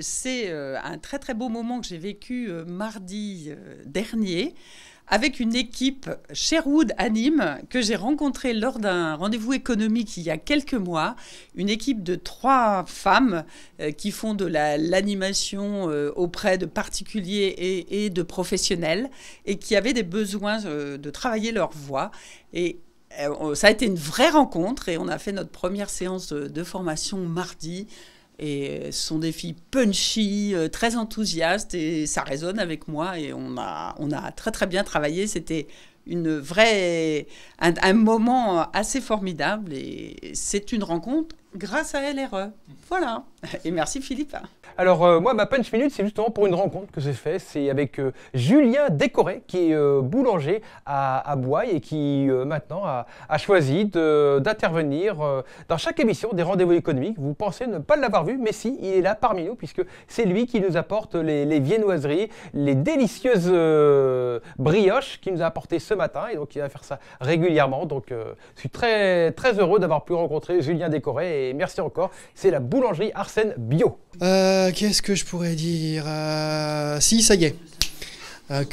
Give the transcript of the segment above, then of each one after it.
c'est euh, un très très beau moment que j'ai vécu euh, mardi euh, dernier avec une équipe Sherwood Anime que j'ai rencontrée lors d'un rendez-vous économique il y a quelques mois. Une équipe de trois femmes qui font de l'animation auprès de particuliers et, de professionnels et qui avaient des besoins de travailler leur voix. Et ça a été une vraie rencontre et on a fait notre première séance de formation mardi. Et euh, ce sont des filles punchy, euh, très enthousiastes, et ça résonne avec moi. Et on a, très très bien travaillé. C'était un, moment assez formidable. Et c'est une rencontre grâce à LRE. Voilà. Et merci Philippe. Alors euh, moi, ma punch minute, c'est justement pour une rencontre que j'ai fait. C'est avec euh, Julien Décoré, qui est euh, boulanger à, Bois, et qui maintenant a, choisi d'intervenir dans chaque émission des rendez-vous économiques. Vous pensez ne pas l'avoir vu, mais si, il est là parmi nous, puisque c'est lui qui nous apporte les, les viennoiseries, les délicieuses brioches qu'il nous a apportées ce matin. Et donc, il va faire ça régulièrement. Donc, je suis très, très heureux d'avoir pu rencontrer Julien Décoré et merci encore. C'est la boulangerie Arsène Bio. Euh, qu'est-ce que je pourrais dire euh, Si, ça y est.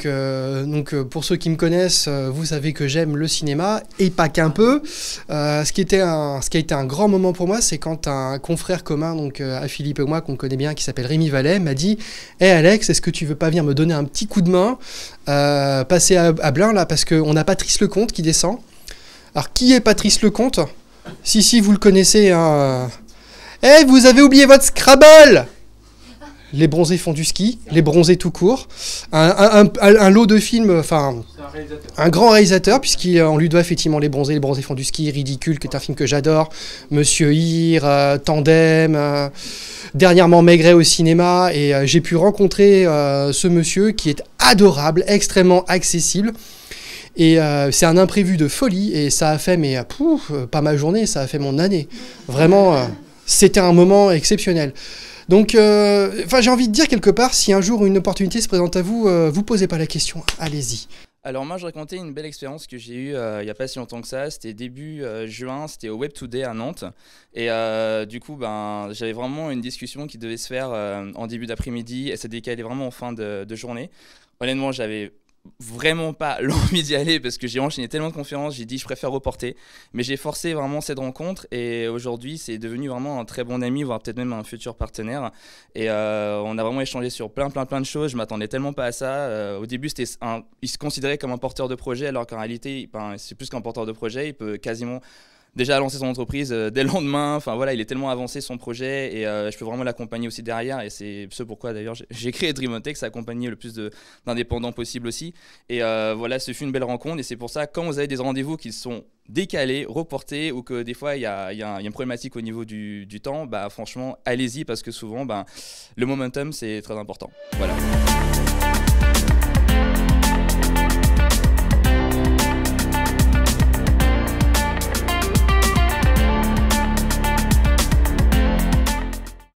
Euh, donc pour ceux qui me connaissent, vous savez que j'aime le cinéma et pas qu'un peu. ce, qui était un, ce qui a été un grand moment pour moi, c'est quand un confrère commun donc à Philippe et moi qu'on connaît bien, qui s'appelle Rémi Vallet, m'a dit "Hé Alex, est-ce que tu veux pas venir me donner un petit coup de main, passer à, à Blain là, parce qu'on a Patrice Lecomte qui descend." Alors qui est Patrice Lecomte si, si, vous le connaissez, hein. Eh, vous avez oublié votre Scrabble Les bronzés font du ski, les bronzés tout court. Un, lot de films, enfin, un, grand réalisateur, puisqu'on euh, lui doit effectivement Les bronzés, les bronzés font du ski, Ridicule, qui est un film que j'adore, Monsieur Hir, euh, Tandem, euh, dernièrement Maigret au cinéma, et j'ai pu rencontrer ce monsieur qui est adorable, extrêmement accessible. Et euh, c'est un imprévu de folie et ça a fait, mais euh, pouf, pas ma journée, ça a fait mon année. Vraiment, euh, c'était un moment exceptionnel. Donc, enfin, j'ai envie de dire quelque part, si un jour une opportunité se présente à vous, vous posez pas la question, allez-y. Alors moi, je racontais une belle expérience que j'ai eue il n'y a pas si longtemps que ça. C'était début juin, c'était au Web Today à Nantes. Et du coup, ben, j'avais vraiment une discussion qui devait se faire en début d'après-midi et ça décalait vraiment en fin de, de journée. Honnêtement, j'avais vraiment pas l'envie d'y aller parce que j'ai enchaîné tellement de conférences, j'ai dit je préfère reporter. Mais j'ai forcé vraiment cette rencontre et aujourd'hui c'est devenu vraiment un très bon ami, voire peut-être même un futur partenaire. Et euh, on a vraiment échangé sur plein plein plein de choses. Je m'attendais tellement pas à ça. Euh, au début c'était un, il se considérait comme un porteur de projet alors qu'en réalité ben, c'est plus qu'un porteur de projet. Il peut quasiment déjà lancé son entreprise euh, dès le lendemain. Enfin voilà, il est tellement avancé son projet et euh, je peux vraiment l'accompagner aussi derrière. Et c'est ce pourquoi d'ailleurs j'ai créé Dreamotech, c'est accompagner le plus d'indépendants possible aussi. Et euh, voilà, ce fut une belle rencontre. Et c'est pour ça, quand vous avez des rendez-vous qui sont décalés, reportés ou que des fois il y a, y a, une problématique au niveau du, du temps, bah franchement allez-y parce que souvent ben le momentum c'est très important. Voilà.